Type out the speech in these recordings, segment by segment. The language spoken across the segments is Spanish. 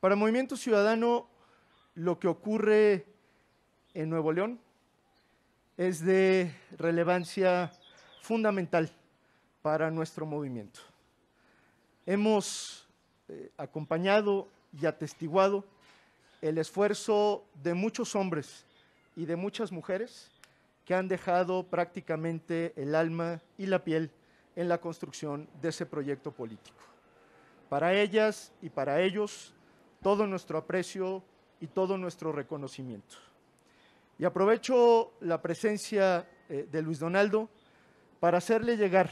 Para Movimiento Ciudadano, lo que ocurre en Nuevo León es de relevancia fundamental para nuestro movimiento. Hemos eh, acompañado y atestiguado el esfuerzo de muchos hombres y de muchas mujeres que han dejado prácticamente el alma y la piel en la construcción de ese proyecto político. Para ellas y para ellos todo nuestro aprecio y todo nuestro reconocimiento. Y aprovecho la presencia eh, de Luis Donaldo para hacerle llegar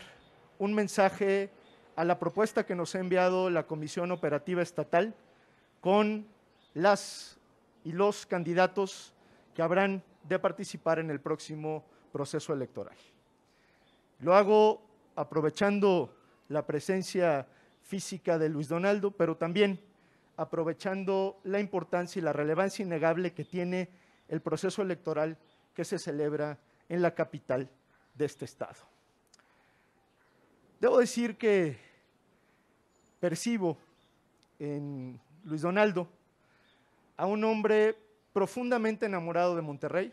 un mensaje a la propuesta que nos ha enviado la Comisión Operativa Estatal con las y los candidatos que habrán de participar en el próximo proceso electoral. Lo hago aprovechando la presencia física de Luis Donaldo, pero también aprovechando la importancia y la relevancia innegable que tiene el proceso electoral que se celebra en la capital de este estado. Debo decir que percibo en Luis Donaldo a un hombre profundamente enamorado de Monterrey,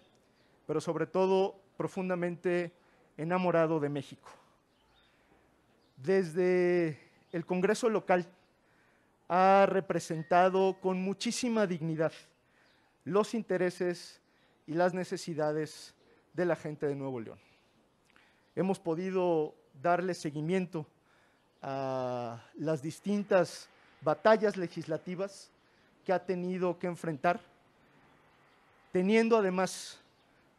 pero sobre todo profundamente enamorado de México. Desde el Congreso local ha representado con muchísima dignidad los intereses y las necesidades de la gente de Nuevo León. Hemos podido darle seguimiento a las distintas batallas legislativas que ha tenido que enfrentar, teniendo además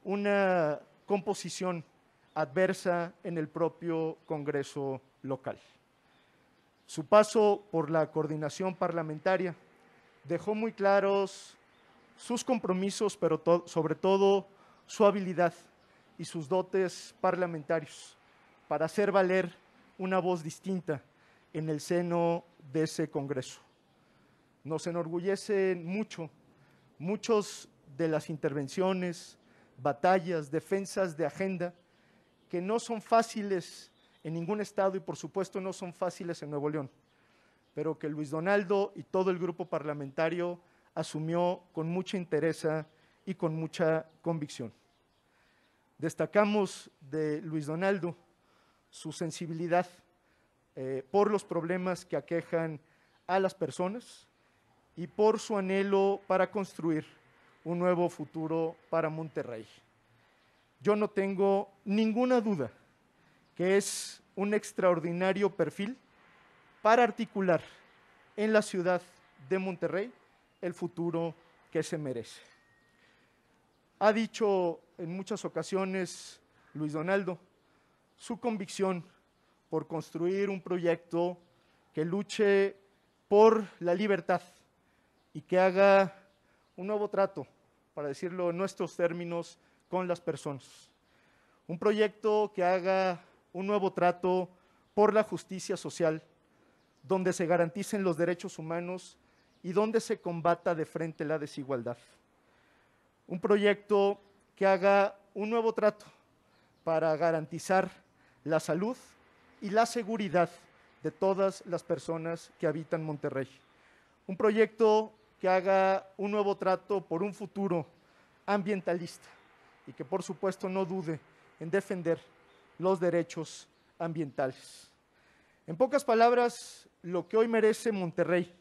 una composición adversa en el propio Congreso local. Su paso por la coordinación parlamentaria dejó muy claros sus compromisos, pero sobre todo su habilidad y sus dotes parlamentarios para hacer valer una voz distinta en el seno de ese Congreso. Nos enorgullecen mucho muchos de las intervenciones, batallas, defensas de agenda que no son fáciles en ningún estado y por supuesto no son fáciles en Nuevo León, pero que Luis Donaldo y todo el grupo parlamentario asumió con mucha interés y con mucha convicción. Destacamos de Luis Donaldo su sensibilidad eh, por los problemas que aquejan a las personas y por su anhelo para construir un nuevo futuro para Monterrey. Yo no tengo ninguna duda que es un extraordinario perfil para articular en la ciudad de Monterrey el futuro que se merece. Ha dicho en muchas ocasiones Luis Donaldo su convicción por construir un proyecto que luche por la libertad y que haga un nuevo trato, para decirlo en nuestros términos, con las personas. Un proyecto que haga un nuevo trato por la justicia social, donde se garanticen los derechos humanos y donde se combata de frente la desigualdad. Un proyecto que haga un nuevo trato para garantizar la salud y la seguridad de todas las personas que habitan Monterrey. Un proyecto que haga un nuevo trato por un futuro ambientalista y que por supuesto no dude en defender los derechos ambientales. En pocas palabras, lo que hoy merece Monterrey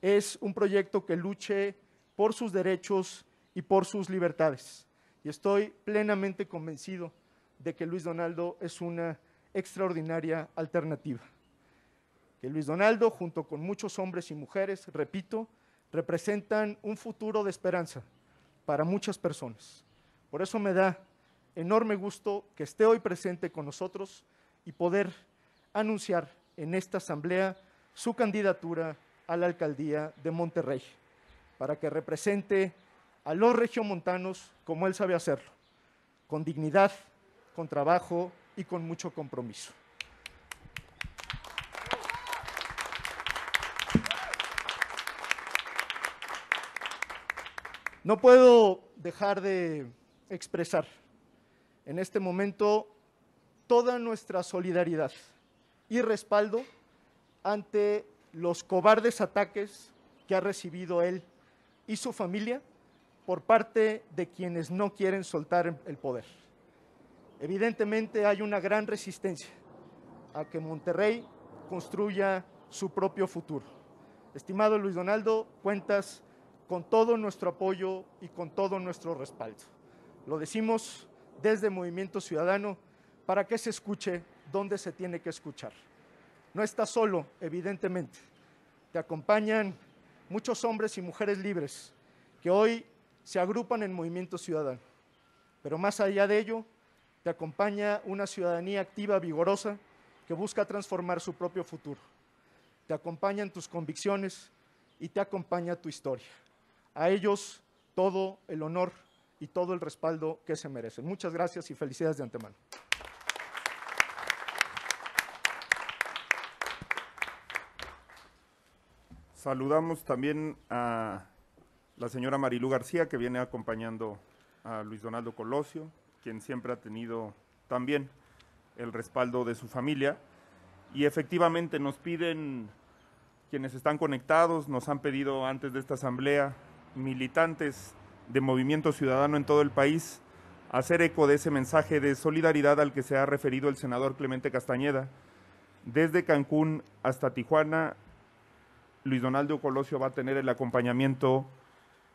es un proyecto que luche por sus derechos y por sus libertades. Y estoy plenamente convencido de que Luis Donaldo es una extraordinaria alternativa. Que Luis Donaldo, junto con muchos hombres y mujeres, repito, representan un futuro de esperanza para muchas personas. Por eso me da enorme gusto que esté hoy presente con nosotros y poder anunciar en esta asamblea su candidatura a la alcaldía de Monterrey, para que represente a los regiomontanos como él sabe hacerlo, con dignidad, con trabajo y con mucho compromiso. No puedo dejar de expresar en este momento toda nuestra solidaridad y respaldo ante los cobardes ataques que ha recibido él y su familia por parte de quienes no quieren soltar el poder. Evidentemente hay una gran resistencia a que Monterrey construya su propio futuro. Estimado Luis Donaldo, cuentas con todo nuestro apoyo y con todo nuestro respaldo. Lo decimos desde Movimiento Ciudadano para que se escuche donde se tiene que escuchar. No estás solo, evidentemente. Te acompañan muchos hombres y mujeres libres que hoy se agrupan en Movimiento Ciudadano. Pero más allá de ello, te acompaña una ciudadanía activa, vigorosa, que busca transformar su propio futuro. Te acompañan tus convicciones y te acompaña tu historia. A ellos todo el honor y todo el respaldo que se merecen. Muchas gracias y felicidades de antemano. Saludamos también a la señora Marilú García, que viene acompañando a Luis Donaldo Colosio, quien siempre ha tenido también el respaldo de su familia. Y efectivamente nos piden, quienes están conectados, nos han pedido antes de esta asamblea, militantes de Movimiento Ciudadano en todo el país hacer eco de ese mensaje de solidaridad al que se ha referido el senador Clemente Castañeda. Desde Cancún hasta Tijuana, Luis Donaldo Colosio va a tener el acompañamiento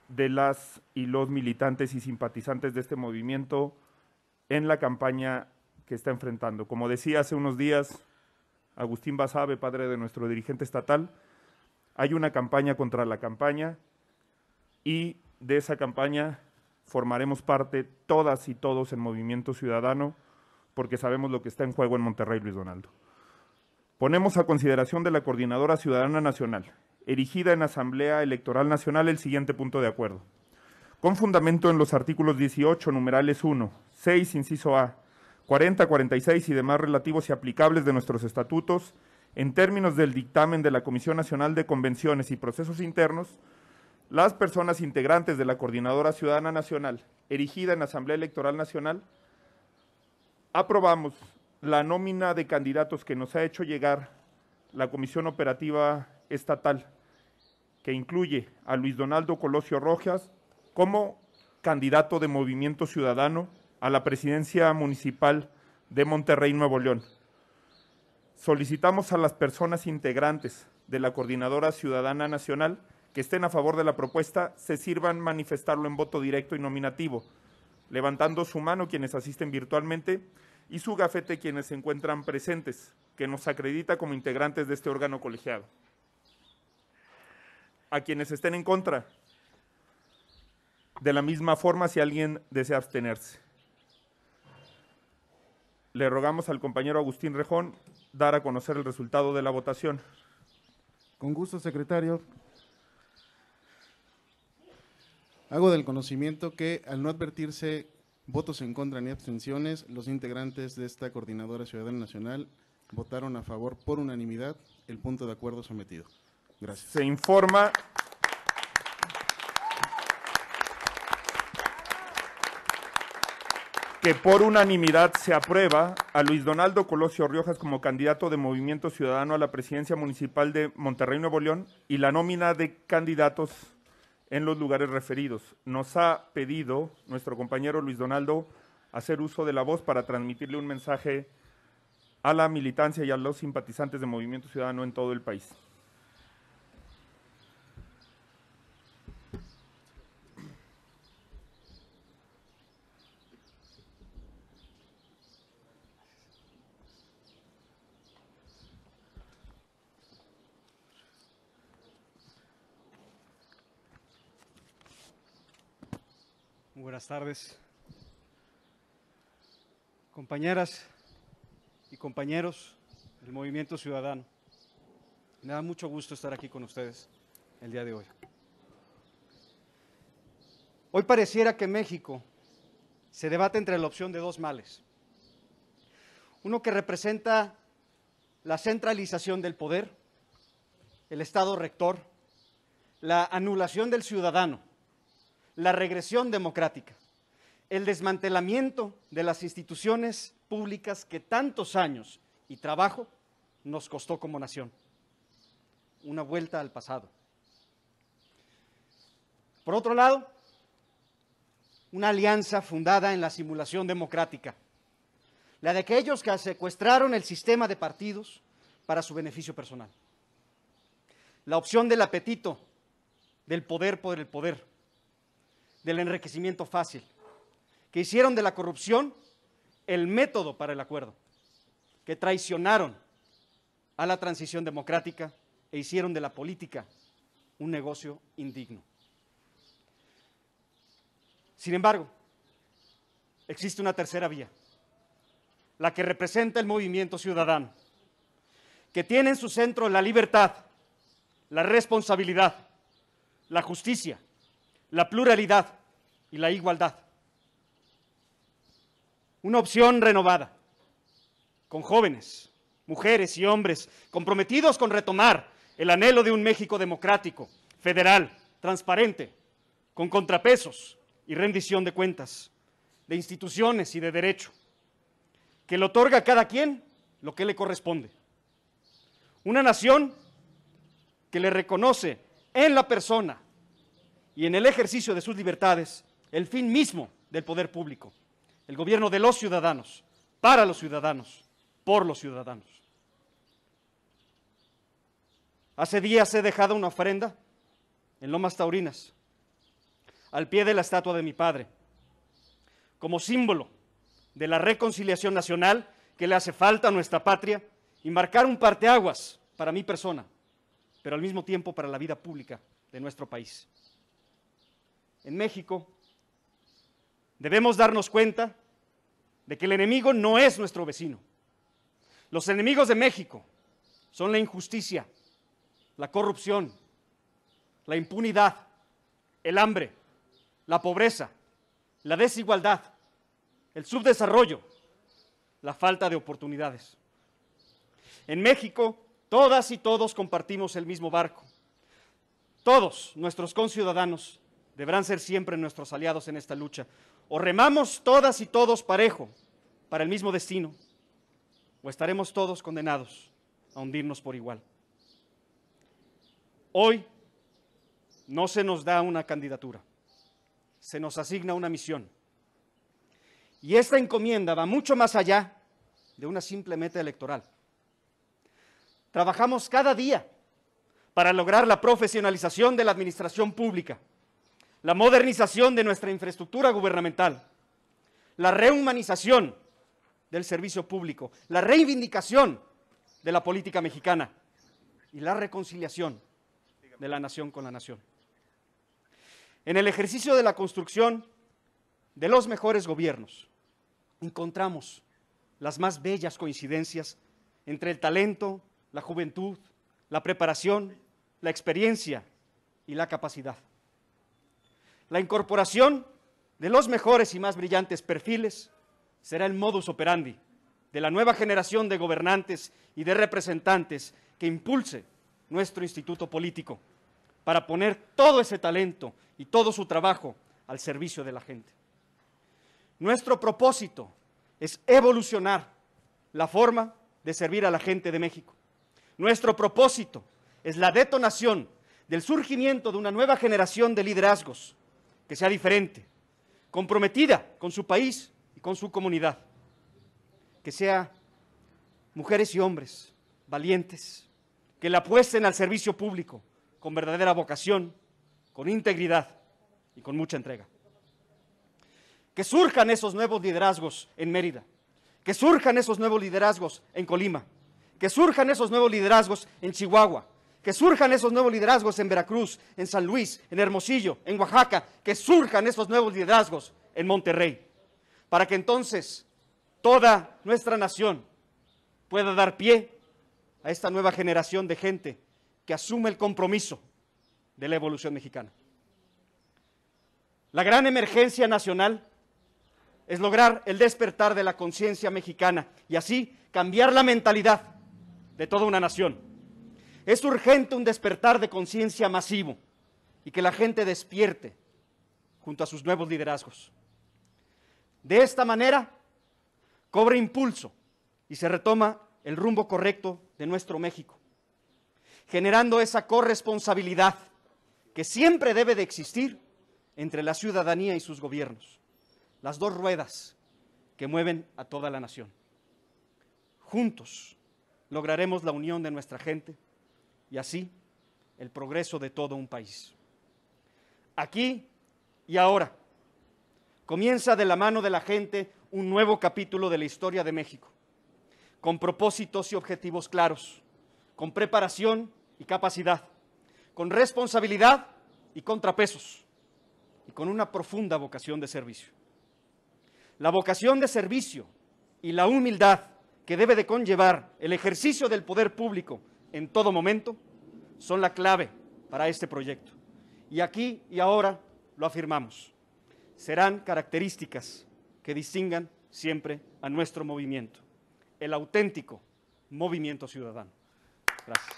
de las y los militantes y simpatizantes de este movimiento en la campaña que está enfrentando. Como decía hace unos días Agustín Basabe, padre de nuestro dirigente estatal, hay una campaña contra la campaña y de esa campaña formaremos parte todas y todos en Movimiento Ciudadano, porque sabemos lo que está en juego en Monterrey, Luis Donaldo. Ponemos a consideración de la Coordinadora Ciudadana Nacional, erigida en Asamblea Electoral Nacional, el siguiente punto de acuerdo. Con fundamento en los artículos 18, numerales 1, 6, inciso A, 40, 46 y demás relativos y aplicables de nuestros estatutos, en términos del dictamen de la Comisión Nacional de Convenciones y Procesos Internos, las personas integrantes de la Coordinadora Ciudadana Nacional, erigida en Asamblea Electoral Nacional, aprobamos la nómina de candidatos que nos ha hecho llegar la Comisión Operativa Estatal, que incluye a Luis Donaldo Colosio Rojas como candidato de Movimiento Ciudadano a la presidencia municipal de Monterrey, Nuevo León. Solicitamos a las personas integrantes de la Coordinadora Ciudadana Nacional que estén a favor de la propuesta se sirvan manifestarlo en voto directo y nominativo, levantando su mano quienes asisten virtualmente y su gafete quienes se encuentran presentes, que nos acredita como integrantes de este órgano colegiado. A quienes estén en contra, de la misma forma si alguien desea abstenerse. Le rogamos al compañero Agustín Rejón dar a conocer el resultado de la votación. Con gusto, secretario. Hago del conocimiento que al no advertirse votos en contra ni abstenciones, los integrantes de esta Coordinadora Ciudadana Nacional votaron a favor por unanimidad el punto de acuerdo sometido. Gracias. Se informa. que por unanimidad se aprueba a Luis Donaldo Colosio Riojas como candidato de Movimiento Ciudadano a la presidencia municipal de Monterrey Nuevo León y la nómina de candidatos en los lugares referidos. Nos ha pedido nuestro compañero Luis Donaldo hacer uso de la voz para transmitirle un mensaje a la militancia y a los simpatizantes de Movimiento Ciudadano en todo el país. buenas tardes. Compañeras y compañeros del Movimiento Ciudadano, me da mucho gusto estar aquí con ustedes el día de hoy. Hoy pareciera que México se debate entre la opción de dos males. Uno que representa la centralización del poder, el Estado rector, la anulación del ciudadano la regresión democrática, el desmantelamiento de las instituciones públicas que tantos años y trabajo nos costó como nación. Una vuelta al pasado. Por otro lado, una alianza fundada en la simulación democrática, la de aquellos que secuestraron el sistema de partidos para su beneficio personal. La opción del apetito, del poder por el poder del enriquecimiento fácil, que hicieron de la corrupción el método para el acuerdo, que traicionaron a la transición democrática e hicieron de la política un negocio indigno. Sin embargo, existe una tercera vía, la que representa el movimiento ciudadano, que tiene en su centro la libertad, la responsabilidad, la justicia la pluralidad y la igualdad. Una opción renovada, con jóvenes, mujeres y hombres comprometidos con retomar el anhelo de un México democrático, federal, transparente, con contrapesos y rendición de cuentas, de instituciones y de derecho, que le otorga a cada quien lo que le corresponde. Una nación que le reconoce en la persona y en el ejercicio de sus libertades el fin mismo del poder público, el gobierno de los ciudadanos, para los ciudadanos, por los ciudadanos. Hace días he dejado una ofrenda en Lomas Taurinas, al pie de la estatua de mi padre, como símbolo de la reconciliación nacional que le hace falta a nuestra patria y marcar un parteaguas para mi persona, pero al mismo tiempo para la vida pública de nuestro país en México, debemos darnos cuenta de que el enemigo no es nuestro vecino. Los enemigos de México son la injusticia, la corrupción, la impunidad, el hambre, la pobreza, la desigualdad, el subdesarrollo, la falta de oportunidades. En México, todas y todos compartimos el mismo barco. Todos nuestros conciudadanos deberán ser siempre nuestros aliados en esta lucha. O remamos todas y todos parejo para el mismo destino, o estaremos todos condenados a hundirnos por igual. Hoy no se nos da una candidatura, se nos asigna una misión. Y esta encomienda va mucho más allá de una simple meta electoral. Trabajamos cada día para lograr la profesionalización de la administración pública la modernización de nuestra infraestructura gubernamental, la rehumanización del servicio público, la reivindicación de la política mexicana y la reconciliación de la nación con la nación. En el ejercicio de la construcción de los mejores gobiernos, encontramos las más bellas coincidencias entre el talento, la juventud, la preparación, la experiencia y la capacidad. La incorporación de los mejores y más brillantes perfiles será el modus operandi de la nueva generación de gobernantes y de representantes que impulse nuestro instituto político para poner todo ese talento y todo su trabajo al servicio de la gente. Nuestro propósito es evolucionar la forma de servir a la gente de México. Nuestro propósito es la detonación del surgimiento de una nueva generación de liderazgos que sea diferente, comprometida con su país y con su comunidad, que sea mujeres y hombres valientes, que la apuesten al servicio público con verdadera vocación, con integridad y con mucha entrega. Que surjan esos nuevos liderazgos en Mérida, que surjan esos nuevos liderazgos en Colima, que surjan esos nuevos liderazgos en Chihuahua, que surjan esos nuevos liderazgos en Veracruz, en San Luis, en Hermosillo, en Oaxaca, que surjan esos nuevos liderazgos en Monterrey, para que entonces toda nuestra nación pueda dar pie a esta nueva generación de gente que asume el compromiso de la evolución mexicana. La gran emergencia nacional es lograr el despertar de la conciencia mexicana y así cambiar la mentalidad de toda una nación. Es urgente un despertar de conciencia masivo y que la gente despierte junto a sus nuevos liderazgos. De esta manera, cobra impulso y se retoma el rumbo correcto de nuestro México, generando esa corresponsabilidad que siempre debe de existir entre la ciudadanía y sus gobiernos, las dos ruedas que mueven a toda la nación. Juntos lograremos la unión de nuestra gente y así el progreso de todo un país. Aquí y ahora comienza de la mano de la gente un nuevo capítulo de la historia de México, con propósitos y objetivos claros, con preparación y capacidad, con responsabilidad y contrapesos, y con una profunda vocación de servicio. La vocación de servicio y la humildad que debe de conllevar el ejercicio del poder público en todo momento son la clave para este proyecto. Y aquí y ahora lo afirmamos. Serán características que distingan siempre a nuestro movimiento, el auténtico movimiento ciudadano. Gracias.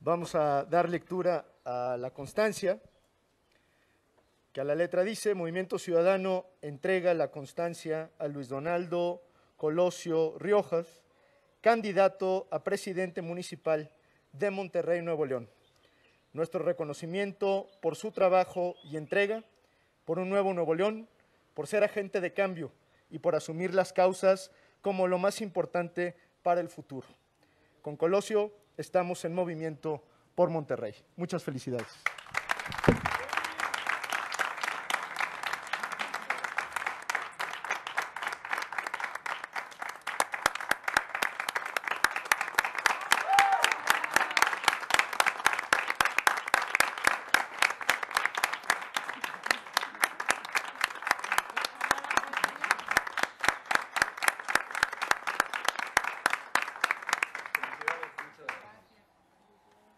Vamos a dar lectura a la constancia, que a la letra dice, Movimiento Ciudadano entrega la constancia a Luis Donaldo Colosio Riojas, candidato a presidente municipal de Monterrey, Nuevo León. Nuestro reconocimiento por su trabajo y entrega, por un nuevo Nuevo León, por ser agente de cambio y por asumir las causas como lo más importante para el futuro. Con Colosio estamos en movimiento por Monterrey. Muchas felicidades.